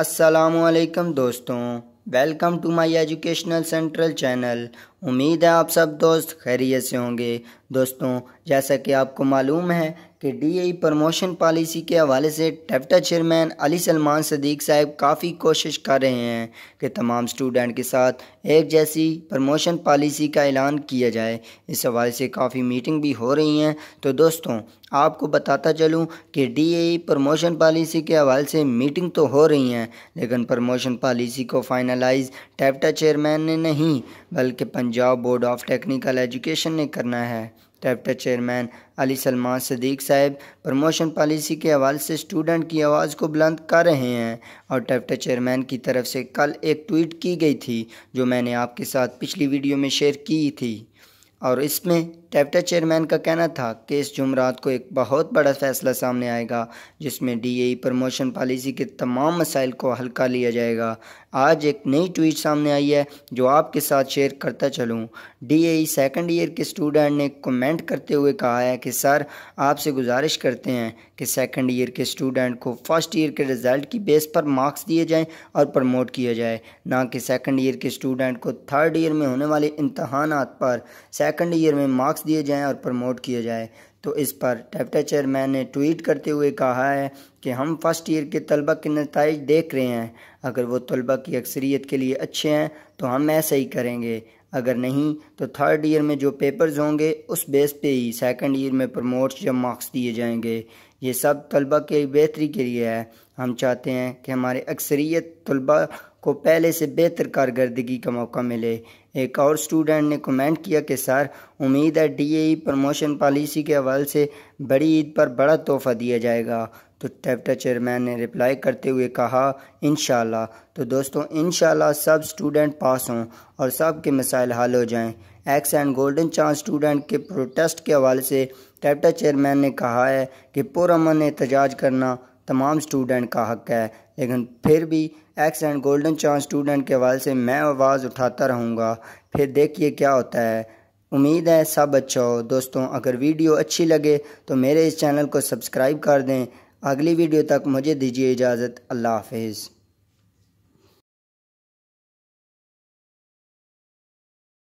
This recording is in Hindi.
असलकम दोस्तों welcome to my educational central channel उम्मीद है आप सब दोस्त खैरियत से होंगे दोस्तों जैसा कि आपको मालूम है कि डीए प्रमोशन पॉलिसी के हवाले से टेप्टा चेयरमैन अली सलमान सदीक साहब काफ़ी कोशिश कर रहे हैं कि तमाम स्टूडेंट के साथ एक जैसी प्रमोशन पॉलिसी का ऐलान किया जाए इस हवाले से काफ़ी मीटिंग भी हो रही हैं तो दोस्तों आपको बताता चलूं कि डीए प्रमोशन पॉलिसी के हवाले से मीटिंग तो हो रही हैं लेकिन प्रमोशन पॉलिसी को फाइनलाइज डेप्टा चेयरमैन ने नहीं बल्कि Punjab board of technical education ने करना है डेप्टर चेयरमैन अली सलमान सदीक साहब प्रमोशन पॉलिसी के हवाले से स्टूडेंट की आवाज़ को बुलंद कर रहे हैं और डेप्टर चेयरमैन की तरफ से कल एक ट्वीट की गई थी जो मैंने आपके साथ पिछली वीडियो में शेयर की थी और इसमें डेप्टा चेयरमैन का कहना था कि इस जुमरात को एक बहुत बड़ा फैसला सामने आएगा जिसमें डीएई प्रमोशन पॉलिसी के तमाम मसाइल को हल्का लिया जाएगा आज एक नई ट्वीट सामने आई है जो आपके साथ शेयर करता चलूँ डीएई सेकंड ईयर के स्टूडेंट ने कमेंट करते हुए कहा है कि सर आपसे गुजारिश करते हैं कि सेकंड ईयर के स्टूडेंट को फर्स्ट ईयर के रिज़ल्ट की बेस पर मार्क्स दिए जाएँ और प्रमोट किया जाए ना कि सेकेंड ईयर के स्टूडेंट को थर्ड ईयर में होने वाले इम्तहान पर सेकेंड ईयर में मार्क्स मार्क्स दिए जाएं और प्रमोट किया जाए तो इस पर डेप्टा चेयरमैन ने ट्वीट करते हुए कहा है कि हम फर्स्ट ईयर के तलबा के नतज देख रहे हैं अगर वो तलबा की अक्सरीत के लिए अच्छे हैं तो हम ऐसा ही करेंगे अगर नहीं तो थर्ड ईयर में जो पेपर्स होंगे उस बेस पे ही सेकंड ईयर में प्रमोट्स या मार्क्स दिए जाएंगे ये सब तलबा के बेहतरी के लिए है हम चाहते हैं कि हमारे अक्सरीत तलबा को पहले से बेहतर कारकर्दगी का मौका मिले एक और स्टूडेंट ने कमेंट किया कि सर उम्मीद है डीएई e प्रमोशन पॉलिसी के हवाले से बड़ी ईद पर बड़ा तोहफ़ा दिया जाएगा तो टैप्टा चेयरमैन ने रिप्लाई करते हुए कहा इन तो दोस्तों इन सब स्टूडेंट पास हों और सब के मसाइल हल हो जाएं ex and golden chance student के प्रोटेस्ट के हवाले से टैप्टा चेयरमैन ने कहा है कि पुरमन एहतजाज करना तमाम स्टूडेंट का हक है लेकिन फिर भी ex and golden chance student के हवाले से मैं आवाज़ उठाता रहूँगा फिर देखिए क्या होता है उम्मीद है सब अच्छा हो दोस्तों अगर वीडियो अच्छी लगे तो मेरे इस चैनल को सब्सक्राइब कर दें अगली वीडियो तक मुझे दीजिए इजाज़त अल्लाह हाफिज़